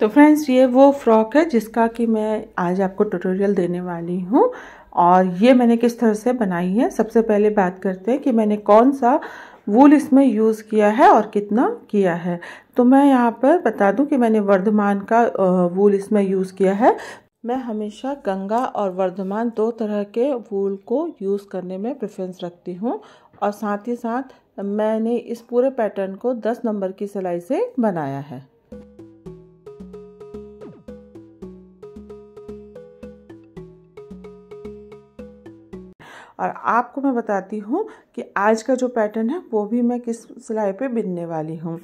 तो फ्रेंड्स ये वो फ्रॉक है जिसका कि मैं आज आपको ट्यूटोरियल देने वाली हूँ और ये मैंने किस तरह से बनाई है सबसे पहले बात करते हैं कि मैंने कौन सा वूल इसमें यूज़ किया है और कितना किया है तो मैं यहाँ पर बता दूँ कि मैंने वर्धमान का वूल इसमें यूज़ किया है मैं हमेशा गंगा और वर्धमान दो तरह के वूल को यूज़ करने में प्रेफरेंस रखती हूँ और साथ ही साथ मैंने इस पूरे पैटर्न को 10 नंबर की सिलाई से बनाया है और आपको मैं बताती हूँ कि आज का जो पैटर्न है वो भी मैं किस सिलाई पे बिनने वाली हूँ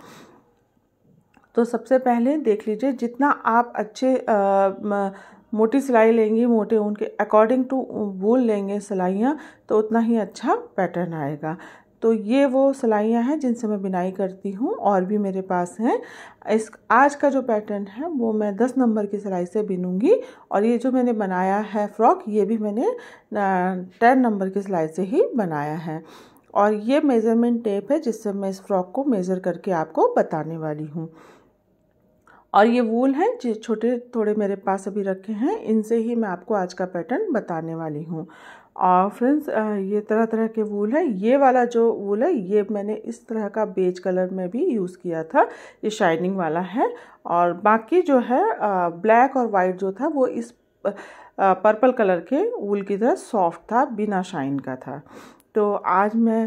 तो सबसे पहले देख लीजिए जितना आप अच्छे आ, मोटी सिलाई लेंगी मोटे उनके अकॉर्डिंग टू वूल लेंगे सिलाइयाँ तो उतना ही अच्छा पैटर्न आएगा तो ये वो सिलाइयाँ हैं जिनसे मैं बिनाई करती हूँ और भी मेरे पास हैं इस आज का जो पैटर्न है वो मैं दस नंबर की सिलाई से बिनूंगी और ये जो मैंने बनाया है फ्रॉक ये भी मैंने टेन नंबर की सिलाई से ही बनाया है और ये मेज़रमेंट टेप है जिससे मैं इस फ्रॉक को मेज़र करके आपको बताने वाली हूँ और ये वूल हैं जो छोटे थोड़े मेरे पास अभी रखे हैं इनसे ही मैं आपको आज का पैटर्न बताने वाली हूँ और फ्रेंड्स ये तरह तरह के वूल है ये वाला जो वूल है ये मैंने इस तरह का बेज कलर में भी यूज़ किया था ये शाइनिंग वाला है और बाकी जो है ब्लैक और वाइट जो था वो इस पर्पल कलर के वूल की तरह सॉफ्ट था बिना शाइन का था तो आज मैं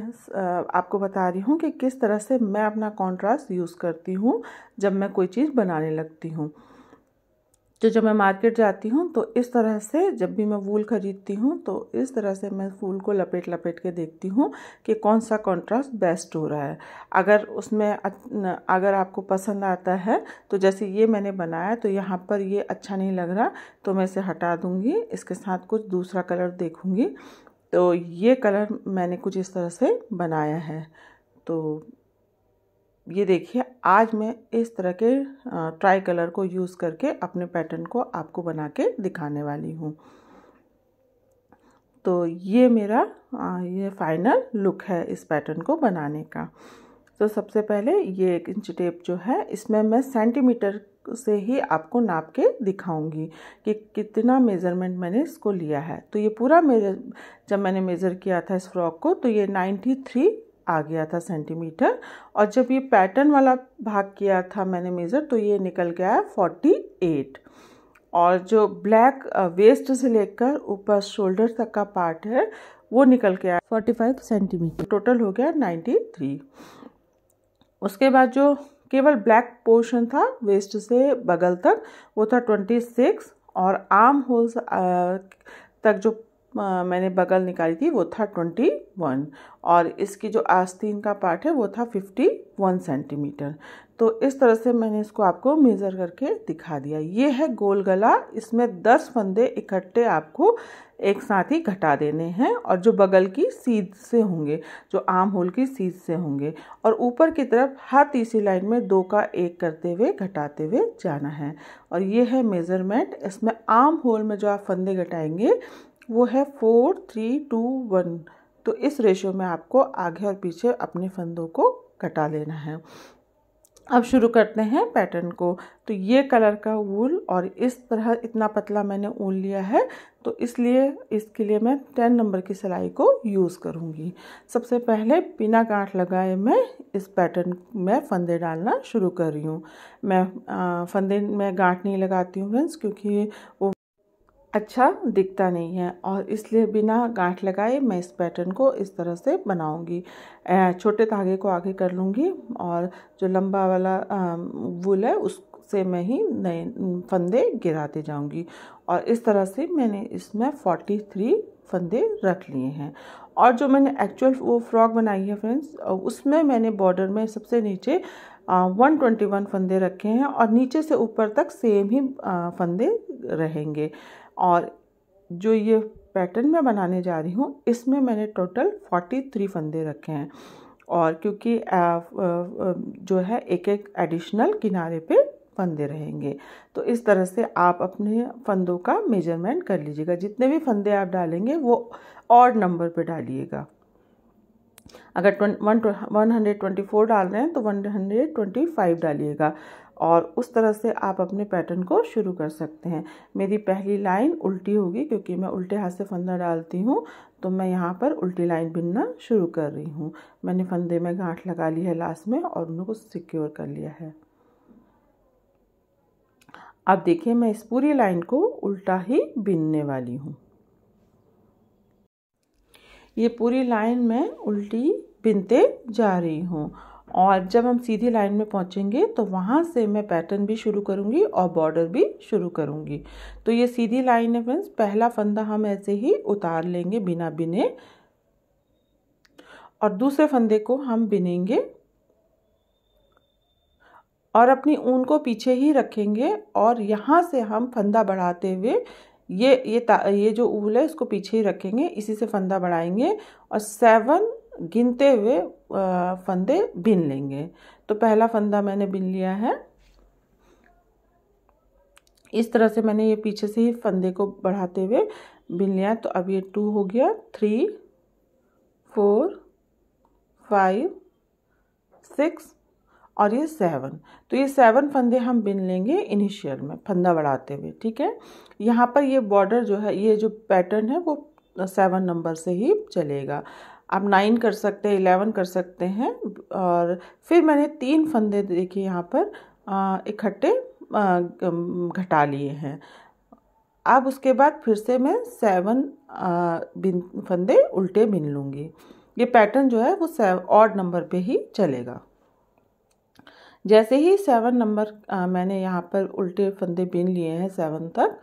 आपको बता रही हूँ कि किस तरह से मैं अपना कॉन्ट्रास्ट यूज़ करती हूँ जब मैं कोई चीज़ बनाने लगती हूँ तो जब मैं मार्केट जाती हूँ तो इस तरह से जब भी मैं वूल ख़रीदती हूँ तो इस तरह से मैं फूल को लपेट लपेट के देखती हूँ कि कौन सा कॉन्ट्रास्ट बेस्ट हो रहा है अगर उसमें अगर आपको पसंद आता है तो जैसे ये मैंने बनाया तो यहाँ पर ये अच्छा नहीं लग रहा तो मैं इसे हटा दूँगी इसके साथ कुछ दूसरा कलर देखूँगी तो ये कलर मैंने कुछ इस तरह से बनाया है तो ये देखिए आज मैं इस तरह के ट्राई कलर को यूज़ करके अपने पैटर्न को आपको बना के दिखाने वाली हूँ तो ये मेरा ये फाइनल लुक है इस पैटर्न को बनाने का तो सबसे पहले ये एक इंच टेप जो है इसमें मैं सेंटीमीटर से ही आपको नाप के दिखाऊंगी कि कितना मेज़रमेंट मैंने इसको लिया है तो ये पूरा मेजर जब मैंने मेज़र किया था इस फ्रॉक को तो ये 93 आ गया था सेंटीमीटर और जब ये पैटर्न वाला भाग किया था मैंने मेज़र तो ये निकल गया है एट और जो ब्लैक वेस्ट से लेकर ऊपर शोल्डर तक का पार्ट है वो निकल के आया 45 सेंटीमीटर टोटल हो गया 93 उसके बाद जो केवल ब्लैक पोर्शन था वेस्ट से बगल तक वो था ट्वेंटी सिक्स और आर्म होल्स तक जो आ, मैंने बगल निकाली थी वो था ट्वेंटी वन और इसकी जो आस्तीन का पार्ट है वो था फिफ्टी वन सेंटीमीटर तो इस तरह से मैंने इसको आपको मेज़र करके दिखा दिया ये है गोल गला इसमें दस फंदे इकट्ठे आपको एक साथ ही घटा देने हैं और जो बगल की सीध से होंगे जो आम होल की सीध से होंगे और ऊपर की तरफ हर तीसरी लाइन में दो का एक करते हुए घटाते हुए जाना है और ये है मेज़रमेंट इसमें आम होल में जो आप फंदे घटाएंगे वो है फोर थ्री टू वन तो इस रेशो में आपको आगे और पीछे अपने फंदों को घटा लेना है अब शुरू करते हैं पैटर्न को तो ये कलर का ऊल और इस तरह इतना पतला मैंने ऊन लिया है तो इसलिए इसके लिए मैं टेन नंबर की सिलाई को यूज़ करूँगी सबसे पहले बिना गांठ लगाए मैं इस पैटर्न में फंदे डालना शुरू कर रही हूँ मैं आ, फंदे में गांठ नहीं लगाती हूँ फ्रेंड्स क्योंकि वो अच्छा दिखता नहीं है और इसलिए बिना गांठ लगाए मैं इस पैटर्न को इस तरह से बनाऊंगी छोटे धागे को आगे कर लूँगी और जो लंबा वाला वूल है उससे मैं ही नए फंदे गिराते जाऊंगी और इस तरह से मैंने इसमें 43 फंदे रख लिए हैं और जो मैंने एक्चुअल वो फ्रॉक बनाई है फ्रेंड्स उसमें मैंने बॉर्डर में सबसे नीचे वन ट्वेंटी वन फंदे रखे हैं और नीचे से ऊपर तक सेम ही आ, फंदे रहेंगे और जो ये पैटर्न मैं बनाने जा रही हूँ इसमें मैंने टोटल फोर्टी थ्री फंदे रखे हैं और क्योंकि जो है एक एक एडिशनल किनारे पे फंदे रहेंगे तो इस तरह से आप अपने फंदों का मेजरमेंट कर लीजिएगा जितने भी फंदे आप डालेंगे वो और नंबर पे डालिएगा अगर twenty one hundred twenty four डाल रहे हैं तो वन हंड्रेड ट्वेंटी फाइव डालिएगा और उस तरह से आप अपने पैटर्न को शुरू कर सकते हैं मेरी पहली लाइन उल्टी होगी क्योंकि मैं उल्टे हाथ से फंदा डालती हूँ तो मैं यहाँ पर उल्टी लाइन बिनना शुरू कर रही हूँ मैंने फंदे में गांठ लगा ली है लास्ट में और उनको सिक्योर कर लिया है अब देखिए मैं इस पूरी लाइन को उल्टा ही बिनने वाली हूँ ये पूरी लाइन मैं उल्टी बिनते जा रही हूँ और जब हम सीधी लाइन में पहुंचेंगे तो वहाँ से मैं पैटर्न भी शुरू करूँगी और बॉर्डर भी शुरू करूँगी तो ये सीधी लाइन है फ्रेंड्स पहला फंदा हम ऐसे ही उतार लेंगे बिना बिने और दूसरे फंदे को हम बिनेंगे और अपनी ऊन को पीछे ही रखेंगे और यहाँ से हम फंदा बढ़ाते हुए ये ये ये जो ऊल है इसको पीछे ही रखेंगे इसी से फंदा बढ़ाएंगे और सेवन गिनते हुए फंदे बिन लेंगे तो पहला फंदा मैंने बिन लिया है इस तरह से मैंने ये पीछे से ही फंदे को बढ़ाते हुए बिन लिया तो अब ये टू हो गया थ्री फोर फाइव सिक्स और ये सेवन तो ये सेवन फंदे हम बिन लेंगे इनिशियल में फंदा बढ़ाते हुए ठीक है यहाँ पर ये बॉर्डर जो है ये जो पैटर्न है वो सेवन नंबर से ही चलेगा आप नाइन कर सकते हैं इलेवन कर सकते हैं और फिर मैंने तीन फंदे देखे यहाँ पर इकट्ठे घटा लिए हैं अब उसके बाद फिर से मैं सेवन बिन फंदे उल्टे बिन लूँगी ये पैटर्न जो है वो सेव ऑड नंबर पे ही चलेगा जैसे ही सेवन नंबर मैंने यहाँ पर उल्टे फंदे बिन लिए हैं सेवन तक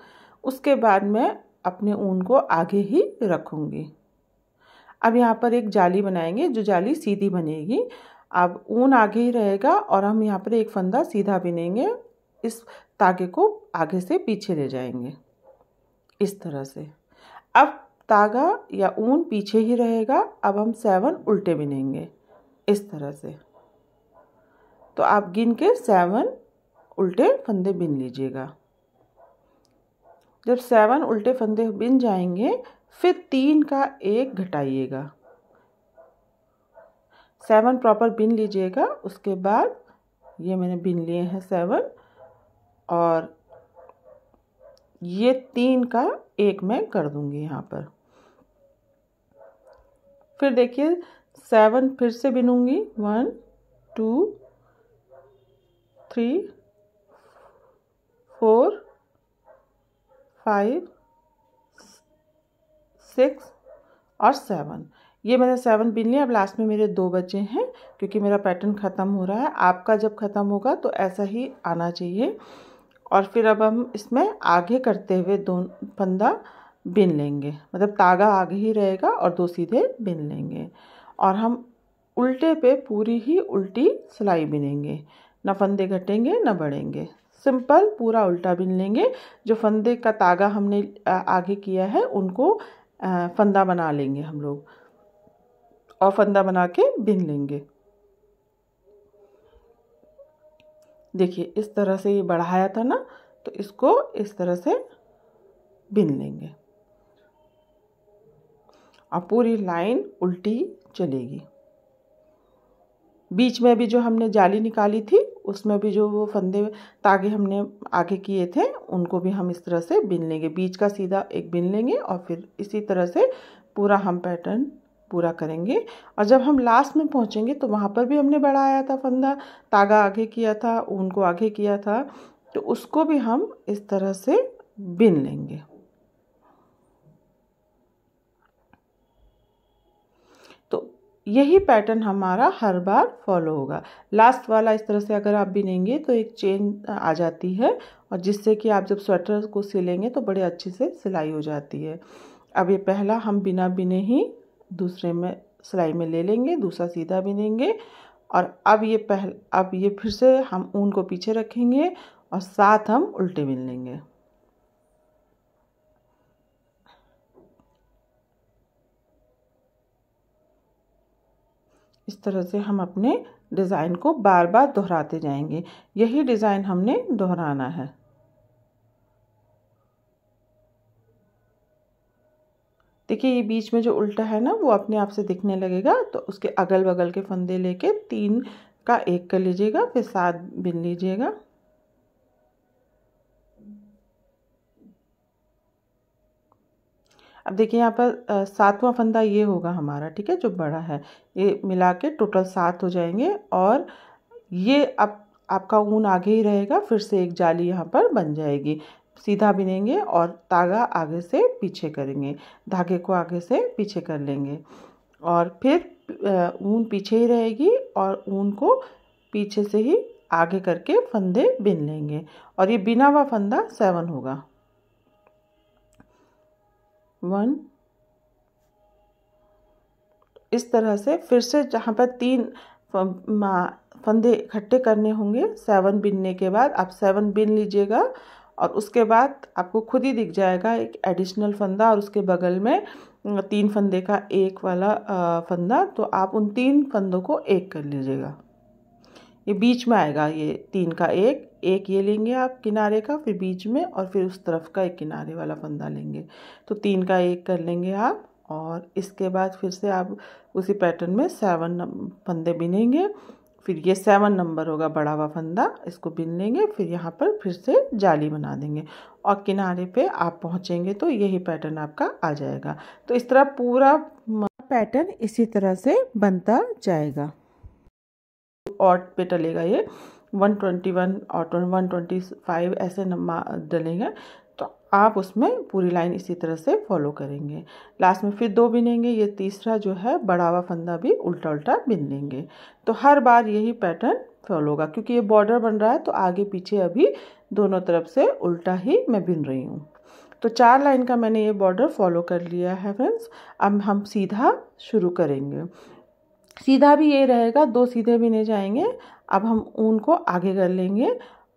उसके बाद मैं अपने ऊन को आगे ही रखूँगी अब यहाँ पर एक जाली बनाएंगे जो जाली सीधी बनेगी अब ऊन आगे ही रहेगा और हम यहाँ पर एक फंदा सीधा बिनेंगे इस तागे को आगे से पीछे ले जाएंगे इस तरह से अब तागा या ऊन पीछे ही रहेगा अब हम सेवन उल्टे बिनेंगे इस तरह से तो आप गिन के सेवन उल्टे फंदे बिन लीजिएगा जब सेवन उल्टे फंदे बिन जाएंगे फिर तीन का एक घटाइएगा सेवन प्रॉपर बिन लीजिएगा उसके बाद ये मैंने बिन लिए हैं सेवन और ये तीन का एक मैं कर दूंगी यहाँ पर फिर देखिए सेवन फिर से बिनूंगी one two three four five six और सेवन ये मैंने सेवन बिन लिया अब लास्ट में मेरे दो बचे हैं क्योंकि मेरा पैटर्न ख़त्म हो रहा है आपका जब ख़त्म होगा तो ऐसा ही आना चाहिए और फिर अब हम इसमें आगे करते हुए दो फंदा बिन लेंगे मतलब तागा आगे ही रहेगा और दो सीधे बिन लेंगे और हम उल्टे पे पूरी ही उल्टी सिलाई बिनेंगे ना फंदे घटेंगे ना बढ़ेंगे सिंपल पूरा उल्टा बिन लेंगे जो फंदे का तागा हमने आगे किया है उनको फंदा बना लेंगे हम लोग और फंदा बना के बिन लेंगे देखिए इस तरह से ये बढ़ाया था ना तो इसको इस तरह से बिन लेंगे और पूरी लाइन उल्टी चलेगी बीच में भी जो हमने जाली निकाली थी उसमें भी जो वो फंदे तागे हमने आगे किए थे उनको भी हम इस तरह से बिन लेंगे बीच का सीधा एक बिन लेंगे और फिर इसी तरह से पूरा हम पैटर्न पूरा करेंगे और जब हम लास्ट में पहुँचेंगे तो वहाँ पर भी हमने बढ़ाया था फंदा तागा आगे किया था उनको आगे किया था तो उसको भी हम इस तरह से बिन लेंगे यही पैटर्न हमारा हर बार फॉलो होगा लास्ट वाला इस तरह से अगर आप बिनेंगे तो एक चेन आ जाती है और जिससे कि आप जब स्वेटर को सिलेंगे तो बड़े अच्छे से सिलाई हो जाती है अब ये पहला हम बिना बिने ही दूसरे में सिलाई में ले लेंगे दूसरा सीधा बिनेंगे और अब ये पहल अब ये फिर से हम ऊन को पीछे रखेंगे और साथ हम उल्टे बिन लेंगे इस तरह से हम अपने डिज़ाइन को बार बार दोहराते जाएंगे यही डिज़ाइन हमने दोहराना है देखिए ये बीच में जो उल्टा है ना वो अपने आप से दिखने लगेगा तो उसके अगल बगल के फंदे लेके तीन का एक कर लीजिएगा फिर सात बिन लीजिएगा अब देखिए यहाँ पर सातवां फंदा ये होगा हमारा ठीक है जो बड़ा है ये मिला के टोटल सात हो जाएंगे और ये अब आपका ऊन आगे ही रहेगा फिर से एक जाली यहाँ पर बन जाएगी सीधा बिनेंगे और तागा आगे से पीछे करेंगे धागे को आगे से पीछे कर लेंगे और फिर ऊन पीछे ही रहेगी और ऊन को पीछे से ही आगे करके फंदे बिन लेंगे और ये बिना हुआ फंदा सेवन होगा वन इस तरह से फिर से जहाँ पर तीन फंदे इकट्ठे करने होंगे सेवन बिनने के बाद आप सेवन बिन लीजिएगा और उसके बाद आपको खुद ही दिख जाएगा एक एडिशनल फंदा और उसके बगल में तीन फंदे का एक वाला फंदा तो आप उन तीन फंदों को एक कर लीजिएगा ये बीच में आएगा ये तीन का एक एक ये लेंगे आप किनारे का फिर बीच में और फिर उस तरफ का एक किनारे वाला फंदा लेंगे तो तीन का एक कर लेंगे आप और इसके बाद फिर से आप उसी पैटर्न में सेवन फंदे बिनेंगे फिर ये सेवन नंबर होगा बड़ा हुआ फंदा इसको बिन लेंगे फिर यहाँ पर फिर से जाली बना देंगे और किनारे पे आप पहुँचेंगे तो यही पैटर्न आपका आ जाएगा तो इस तरह पूरा पैटर्न इसी तरह से बनता जाएगा और पे टलेगा ये 121 और 125 ऐसे डलेंगे तो आप उसमें पूरी लाइन इसी तरह से फॉलो करेंगे लास्ट में फिर दो बिनेंगे ये तीसरा जो है बढ़ावा फंदा भी उल्टा उल्टा बिन लेंगे तो हर बार यही पैटर्न फॉलो होगा क्योंकि ये बॉर्डर बन रहा है तो आगे पीछे अभी दोनों तरफ से उल्टा ही मैं बिन रही हूँ तो चार लाइन का मैंने ये बॉर्डर फॉलो कर लिया है फ्रेंड्स अब हम सीधा शुरू करेंगे सीधा भी ये रहेगा दो सीधे बिने जाएंगे अब हम ऊन को आगे कर लेंगे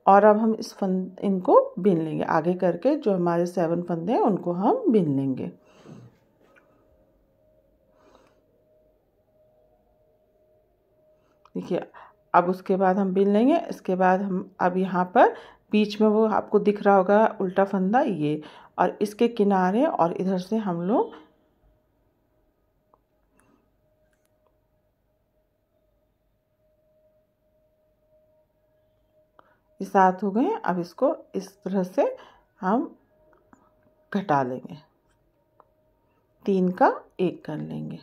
और अब हम इस फंद इनको बिन लेंगे आगे करके जो हमारे सेवन फंदे हैं उनको हम बिन लेंगे देखिए अब उसके बाद हम बिन लेंगे इसके बाद हम अब यहाँ पर बीच में वो आपको दिख रहा होगा उल्टा फंदा ये और इसके किनारे और इधर से हम लोग ये सात हो गए हैं अब इसको इस तरह से हम घटा लेंगे तीन का एक कर लेंगे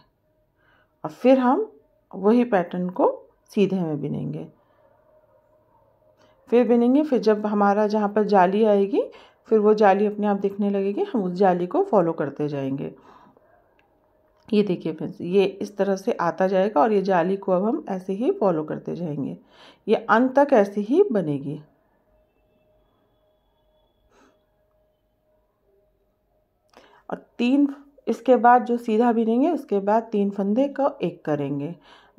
और फिर हम वही पैटर्न को सीधे में बिनेंगे फिर बिनेंगे फिर जब हमारा जहाँ पर जाली आएगी फिर वो जाली अपने आप दिखने लगेगी हम उस जाली को फॉलो करते जाएंगे ये देखिए फ्रेंड्स ये इस तरह से आता जाएगा और ये जाली को अब हम ऐसे ही फॉलो करते जाएंगे ये अंत तक ऐसे ही बनेगी और तीन इसके बाद जो सीधा बिनेंगे उसके बाद तीन फंदे को एक करेंगे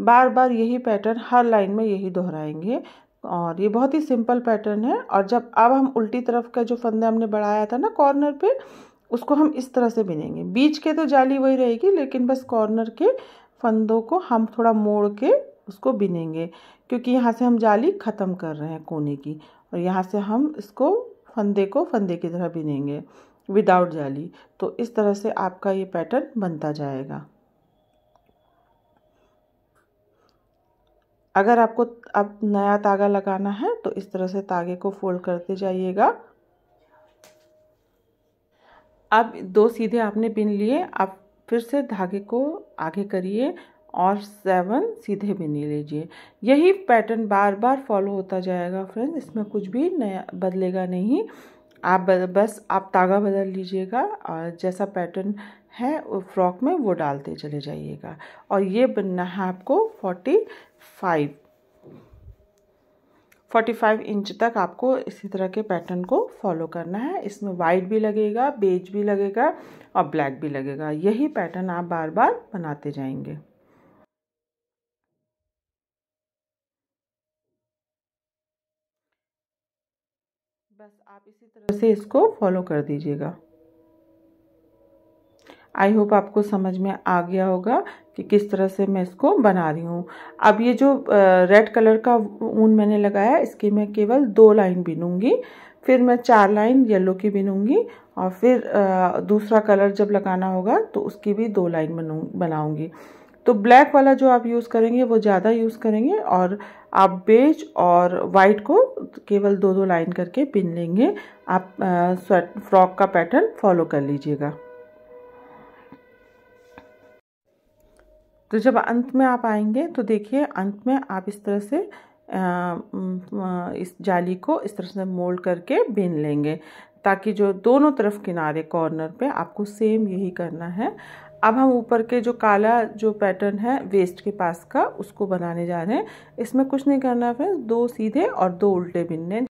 बार बार यही पैटर्न हर लाइन में यही दोहराएंगे और ये बहुत ही सिंपल पैटर्न है और जब अब हम उल्टी तरफ का जो फंदे हमने बढ़ाया था ना कॉर्नर पे उसको हम इस तरह से बिनेंगे बीच के तो जाली वही रहेगी लेकिन बस कॉर्नर के फंदों को हम थोड़ा मोड़ के उसको बिनेंगे क्योंकि यहाँ से हम जाली ख़त्म कर रहे हैं कोने की और यहाँ से हम इसको फंदे को फंदे की तरह बिनेंगे विदाउट जाली तो इस तरह से आपका ये पैटर्न बनता जाएगा अगर आपको अब नया तागा लगाना है तो इस तरह से तागे को फोल्ड करते जाइएगा अब दो सीधे आपने बिन लिए आप फिर से धागे को आगे करिए और सेवन सीधे बिन लीजिए यही पैटर्न बार बार फॉलो होता जाएगा फ्रेंड्स इसमें कुछ भी नया बदलेगा नहीं आप बस आप तागा बदल लीजिएगा और जैसा पैटर्न है फ्रॉक में वो डालते चले जाइएगा और ये बनना है आपको फोर्टी फाइव 45 इंच तक आपको इसी तरह के पैटर्न को फॉलो करना है इसमें वाइट भी लगेगा बेज भी लगेगा और ब्लैक भी लगेगा यही पैटर्न आप बार बार बनाते जाएंगे बस आप इसी तरह से इसको फॉलो कर दीजिएगा आई होप आपको समझ में आ गया होगा कि किस तरह से मैं इसको बना रही हूँ अब ये जो रेड कलर का ऊन मैंने लगाया इसकी मैं केवल दो लाइन बिनूंगी फिर मैं चार लाइन येलो की बिनूंगी और फिर दूसरा कलर जब लगाना होगा तो उसकी भी दो लाइन बनू बनाऊँगी तो ब्लैक वाला जो आप यूज़ करेंगे वो ज़्यादा यूज़ करेंगे और आप बेज और वाइट को केवल दो दो लाइन करके पिन लेंगे आप स्वेट फ्रॉक का पैटर्न फॉलो कर लीजिएगा तो जब अंत में आप आएंगे तो देखिए अंत में आप इस तरह से इस जाली को इस तरह से मोल्ड करके बिन लेंगे ताकि जो दोनों तरफ किनारे कॉर्नर पे आपको सेम यही करना है अब हम ऊपर के जो काला जो पैटर्न है वेस्ट के पास का उसको बनाने जा रहे हैं इसमें कुछ नहीं करना है फ्रेंड्स दो सीधे और दो उल्टे बिनने